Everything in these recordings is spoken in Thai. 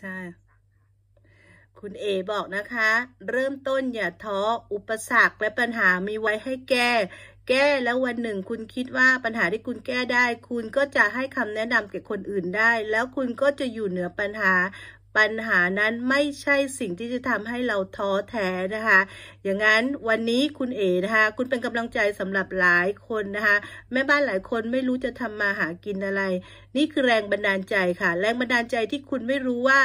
ใช่คุณเอบอกนะคะ เริ่มต้นอย่าท้ออุปสรรคและปัญหามีไว้ให้แก้ แก้แล้ววันหนึ่งคุณคิดว่าปัญหาที่คุณแก้ได้ คุณก็จะให้คำแนะนำแก่คนอื่นได้ แล้วคุณก็จะอยู่เหนือปัญหาปัญหานั้นไม่ใช่สิ่งที่จะทำให้เราท้อแท้นะคะ อย่างนั้นวันนี้คุณเอ๋นะคะ คุณเป็นกำลังใจสำหรับหลายคนนะคะ แม่บ้านหลายคนไม่รู้จะทำมาหากินอะไร นี่คือแรงบันดาลใจค่ะ แรงบันดาลใจที่คุณไม่รู้ว่า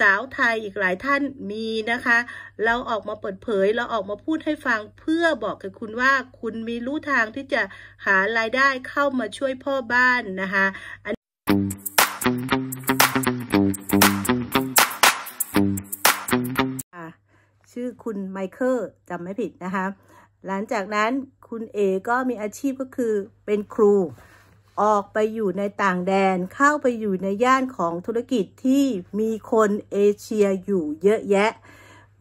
สาวไทยอีกหลายท่านมีนะคะ เราออกมาเปิดเผย เราออกมาพูดให้ฟัง เพื่อบอกกับคุณว่าคุณมีรู้ทางที่จะหารายได้เข้ามาช่วยพ่อบ้านนะคะคุณไมเคิลจำไม่ผิดนะคะ หลังจากนั้นคุณเอก็มีอาชีพก็คือเป็นครู ออกไปอยู่ในต่างแดน เข้าไปอยู่ในย่านของธุรกิจที่มีคนเอเชียอยู่เยอะแยะ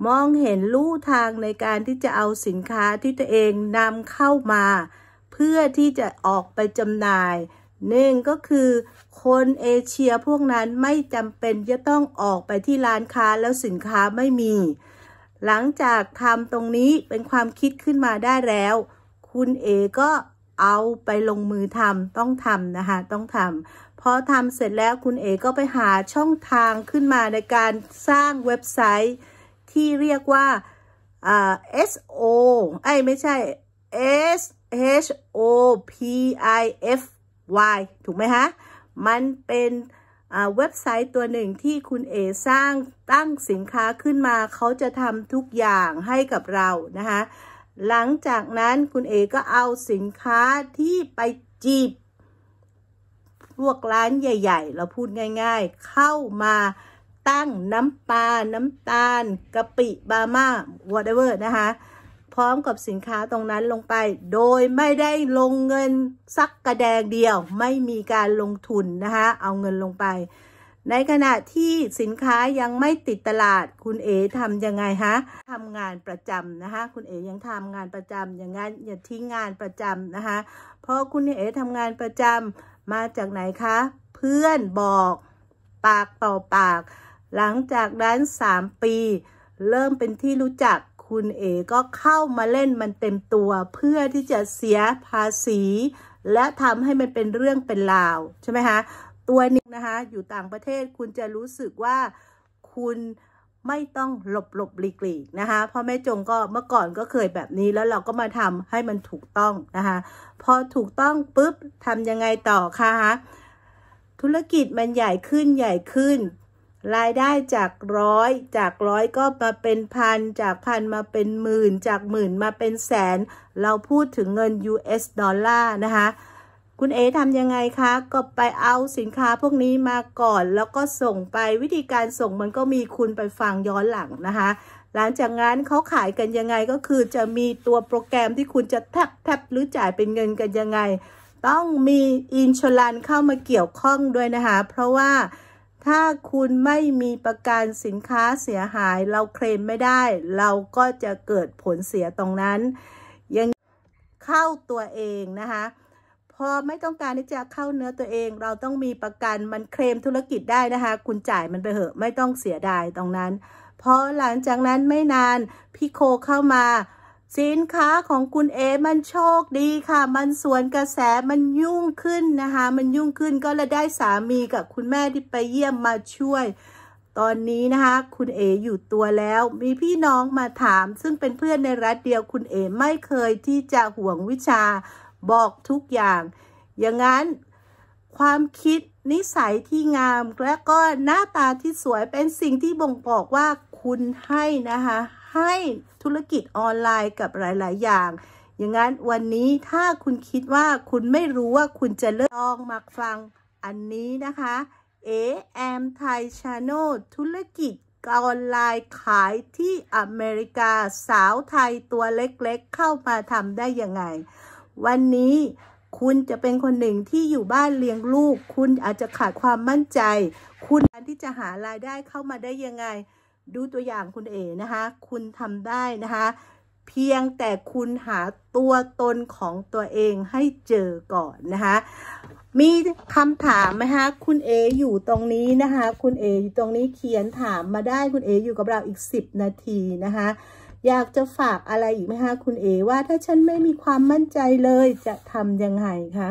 มองเห็นลู่ทางในการที่จะเอาสินค้าที่ตัวเองนำเข้ามา เพื่อที่จะออกไปจำหน่ายหนึ่งก็คือคนเอเชียพวกนั้นไม่จำเป็นจะต้องออกไปที่ร้านค้าแล้วสินค้าไม่มีหลังจากทำตรงนี้เป็นความคิดขึ้นมาได้แล้ว คุณเอก็เอาไปลงมือทำต้องทำนะคะต้องทำพอทำเสร็จแล้วคุณเอก็ไปหาช่องทางขึ้นมาในการสร้างเว็บไซต์ ที่เรียกว่า SO ไอ้ไม่ใช่ S H O P I F Y ถูกไหมฮะ มันเป็นเว็บไซต์ตัวหนึ่งที่คุณเอสร้างตั้งสินค้าขึ้นมาเขาจะทำทุกอย่างให้กับเรานะคะหลังจากนั้นคุณเอก็เอาสินค้าที่ไปจีบพวกร้านใหญ่ๆ เราพูดง่ายๆ เข้ามาตั้งน้ำปลาน้ำตาลกะปิบาม่า whatever นะคะพร้อมกับสินค้าตรงนั้นลงไป โดยไม่ได้ลงเงินสักกระแดงเดียว ไม่มีการลงทุนนะคะเอาเงินลงไป ในขณะที่สินค้ายังไม่ติดตลาด คุณเอ๋ทำยังไงฮะทำงานประจำนะคะคุณเอ๋ยังทำงานประจำอย่างนั้นอย่าทิ้งงานประจำนะคะเพราะคุณเอ๋ทำงานประจำมาจากไหนคะ เพื่อนบอกปากต่อปาก หลังจากนั้น3 ปี เริ่มเป็นที่รู้จักคุณเอ๋ก็เข้ามาเล่น มันเต็มตัวเพื่อที่จะเสียภาษี และทำให้มันเป็นเรื่องเป็นราวใช่ไหมคะตัวนึงนะคะอยู่ต่างประเทศคุณจะรู้สึกว่าคุณไม่ต้องหลบหลบหลีกหลีกนะคะพ่อแม่จงก็เมื่อก่อนก็เคยแบบนี้แล้วเราก็มาทำให้มันถูกต้องนะคะพอถูกต้องปุ๊บทำยังไงต่อคะธุรกิจมันใหญ่ขึ้นใหญ่ขึ้นรายได้จากร้อยจากร้อยก็มาเป็นพันจากพันมาเป็นหมื่นจากหมื่นมาเป็นแสน เราพูดถึงเงิน US ดอลลาร์นะคะคุณเอทำยังไงคะ ก็ไปเอาสินค้าพวกนี้มาก่อนแล้วก็ส่งไปวิธีการส่งมันก็มีคุณไปฟังย้อนหลังนะคะ หลังจากนั้นเขาขายกันยังไงก็คือจะมีตัวโปรแกรมที่คุณจะแทบแทบหรือจ่ายเป็นเงินกันยังไง ต้องมีอินชลันเข้ามาเกี่ยวข้องด้วยนะคะเพราะว่าถ้าคุณไม่มีประกันสินค้าเสียหาย เราเคลมไม่ได้ เราก็จะเกิดผลเสียตรงนั้น ยังเข้าตัวเองนะคะพอไม่ต้องการที่จะเข้าเนื้อตัวเอง เราต้องมีประกันมันเคลมธุรกิจได้นะคะ คุณจ่ายมันไปเหอะไม่ต้องเสียดายตรงนั้นพอหลังจากนั้นไม่นานพี่โคเข้ามาสินค้าของคุณเอมันโชคดีค่ะ มันสวนกระแสมันยุ่งขึ้นนะคะ มันยุ่งขึ้นก็เลยได้สามีกับคุณแม่ที่ไปเยี่ยมมาช่วย ตอนนี้นะคะคุณเออยู่ตัวแล้ว มีพี่น้องมาถาม ซึ่งเป็นเพื่อนในรัฐเดียวคุณเอไม่เคยที่จะห่วงวิชาบอกทุกอย่าง อย่างนั้น ความคิดนิสัยที่งาม และก็หน้าตาที่สวยเป็นสิ่งที่บ่งบอกว่าคุณให้นะคะให้ธุรกิจออนไลน์กับหลายๆ อย่าง อย่างนั้นวันนี้ถ้าคุณคิดว่าคุณไม่รู้ว่าคุณจะเลือกลองมาฟังอันนี้นะคะเอ h อมไทยชา e นธุรกิจออนไลน์ขายที่อเมริกาสาวไทยตัวเล็กๆ เข้ามาทำได้ยังไง วันนี้คุณจะเป็นคนหนึ่งที่อยู่บ้านเลี้ยงลูก คุณอาจจะขาดความมั่นใจ คุณที่จะหารายได้เข้ามาได้ยังไงดูตัวอย่างคุณเอ๋นะคะ คุณทำได้นะคะ เพียงแต่คุณหาตัวตนของตัวเองให้เจอก่อนนะคะ มีคำถามไหมคะ คุณเอ อยู่ตรงนี้นะคะ คุณเออยู่ตรงนี้เขียนถามมาได้คุณเออยู่กับเราอีกสิบนาทีนะคะ อยากจะฝากอะไรอีกไหมคะ คุณเอ ว่าถ้าฉันไม่มีความมั่นใจเลยจะทำยังไงคะ